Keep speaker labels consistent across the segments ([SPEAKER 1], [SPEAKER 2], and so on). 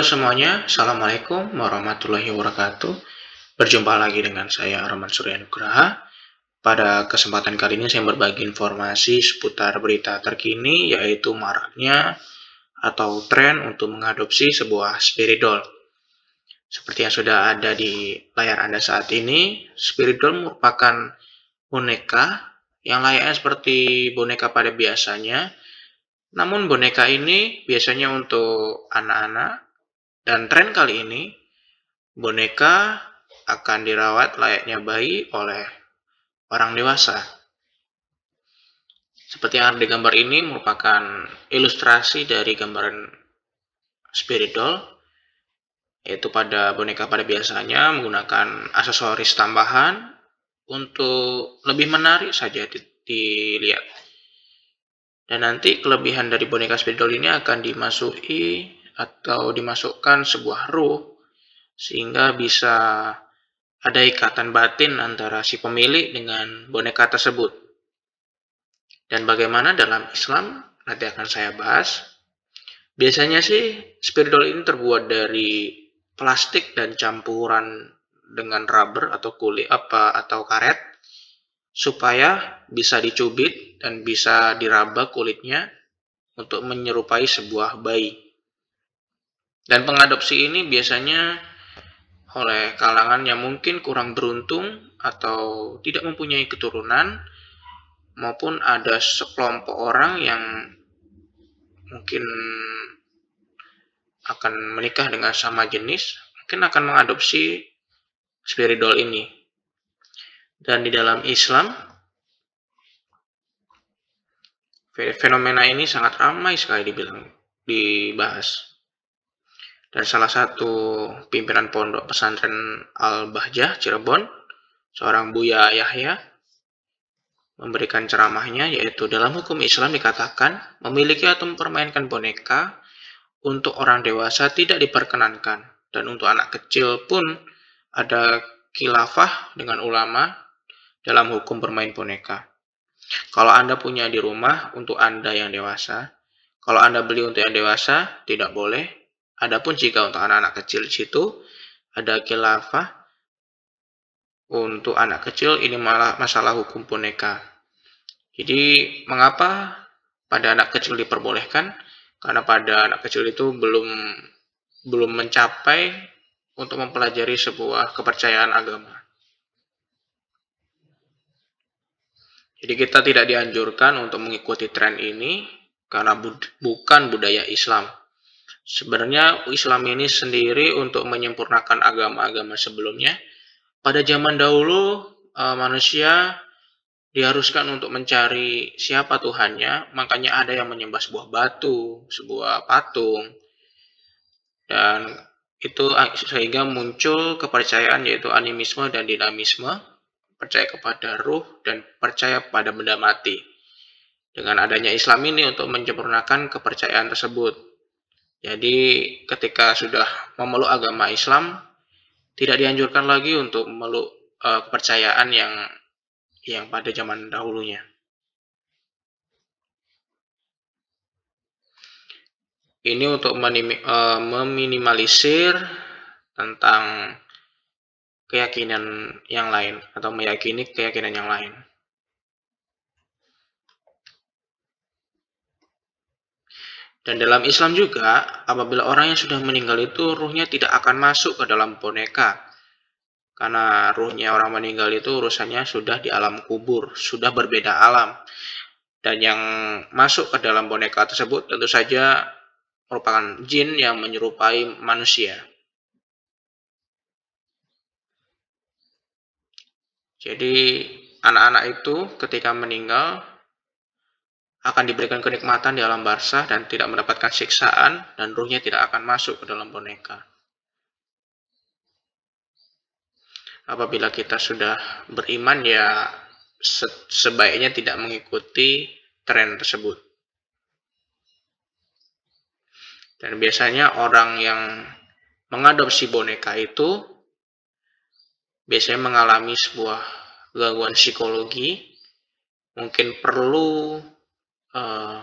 [SPEAKER 1] Halo semuanya, Assalamualaikum warahmatullahi wabarakatuh. Berjumpa lagi dengan saya Arman Surya Nugraha. Pada kesempatan kali ini saya berbagi informasi seputar berita terkini yaitu maraknya atau tren untuk mengadopsi sebuah spirit doll Seperti yang sudah ada di layar Anda saat ini, spirit doll merupakan boneka yang layaknya seperti boneka pada biasanya. Namun boneka ini biasanya untuk anak-anak dan tren kali ini, boneka akan dirawat layaknya bayi oleh orang dewasa. Seperti yang ada di gambar ini merupakan ilustrasi dari gambaran spirit doll, yaitu pada boneka pada biasanya menggunakan aksesoris tambahan untuk lebih menarik saja dilihat. Dan nanti kelebihan dari boneka spirit doll ini akan dimasuki atau dimasukkan sebuah ruh sehingga bisa ada ikatan batin antara si pemilik dengan boneka tersebut. Dan bagaimana dalam Islam nanti akan saya bahas. Biasanya sih spiritual ini terbuat dari plastik dan campuran dengan rubber atau kulit apa atau karet supaya bisa dicubit dan bisa diraba kulitnya untuk menyerupai sebuah bayi. Dan pengadopsi ini biasanya oleh kalangan yang mungkin kurang beruntung atau tidak mempunyai keturunan maupun ada sekelompok orang yang mungkin akan menikah dengan sama jenis mungkin akan mengadopsi spirit doll ini. Dan di dalam Islam fenomena ini sangat ramai sekali dibilang dibahas dan salah satu pimpinan pondok pesantren Al-Bahjah Cirebon, seorang Buya Yahya, memberikan ceramahnya yaitu dalam hukum Islam dikatakan memiliki atau mempermainkan boneka untuk orang dewasa tidak diperkenankan dan untuk anak kecil pun ada kilafah dengan ulama dalam hukum bermain boneka. Kalau Anda punya di rumah untuk Anda yang dewasa, kalau Anda beli untuk yang dewasa tidak boleh, Adapun jika untuk anak-anak kecil di situ ada khilafah untuk anak kecil ini malah masalah hukum boneka. Jadi mengapa pada anak kecil diperbolehkan? Karena pada anak kecil itu belum belum mencapai untuk mempelajari sebuah kepercayaan agama. Jadi kita tidak dianjurkan untuk mengikuti tren ini karena bud bukan budaya Islam. Sebenarnya Islam ini sendiri untuk menyempurnakan agama-agama sebelumnya, pada zaman dahulu eh, manusia diharuskan untuk mencari siapa Tuhannya, makanya ada yang menyembah sebuah batu, sebuah patung. Dan itu sehingga muncul kepercayaan yaitu animisme dan dinamisme, percaya kepada ruh dan percaya pada benda mati. Dengan adanya Islam ini untuk menyempurnakan kepercayaan tersebut. Jadi ketika sudah memeluk agama Islam, tidak dianjurkan lagi untuk memeluk uh, kepercayaan yang yang pada zaman dahulunya. Ini untuk menim, uh, eh, meminimalisir tentang keyakinan yang lain atau meyakini keyakinan yang lain. Dan dalam Islam juga, apabila orang yang sudah meninggal itu ruhnya tidak akan masuk ke dalam boneka. Karena ruhnya orang meninggal itu urusannya sudah di alam kubur, sudah berbeda alam. Dan yang masuk ke dalam boneka tersebut tentu saja merupakan jin yang menyerupai manusia. Jadi anak-anak itu ketika meninggal akan diberikan kenikmatan di alam barzah dan tidak mendapatkan siksaan dan ruhnya tidak akan masuk ke dalam boneka. Apabila kita sudah beriman ya sebaiknya tidak mengikuti tren tersebut. Dan biasanya orang yang mengadopsi boneka itu biasanya mengalami sebuah gangguan psikologi, mungkin perlu Eh,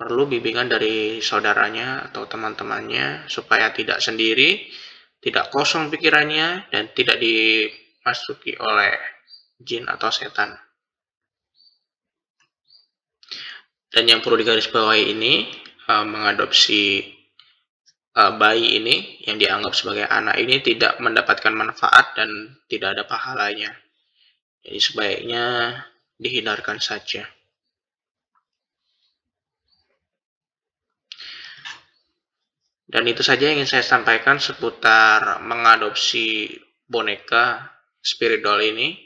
[SPEAKER 1] perlu bimbingan dari saudaranya atau teman-temannya supaya tidak sendiri, tidak kosong pikirannya, dan tidak dimasuki oleh jin atau setan. Dan yang perlu digarisbawahi ini, eh, mengadopsi eh, bayi ini yang dianggap sebagai anak ini tidak mendapatkan manfaat dan tidak ada pahalanya. Jadi sebaiknya dihindarkan saja. Dan itu saja yang ingin saya sampaikan seputar mengadopsi boneka spirit doll ini.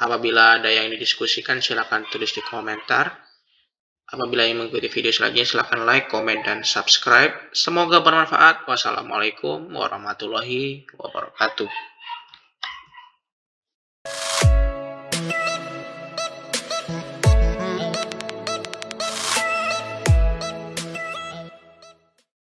[SPEAKER 1] Apabila ada yang didiskusikan, silakan tulis di komentar. Apabila ingin mengikuti video selanjutnya, silakan like, komen, dan subscribe. Semoga bermanfaat. Wassalamualaikum warahmatullahi wabarakatuh.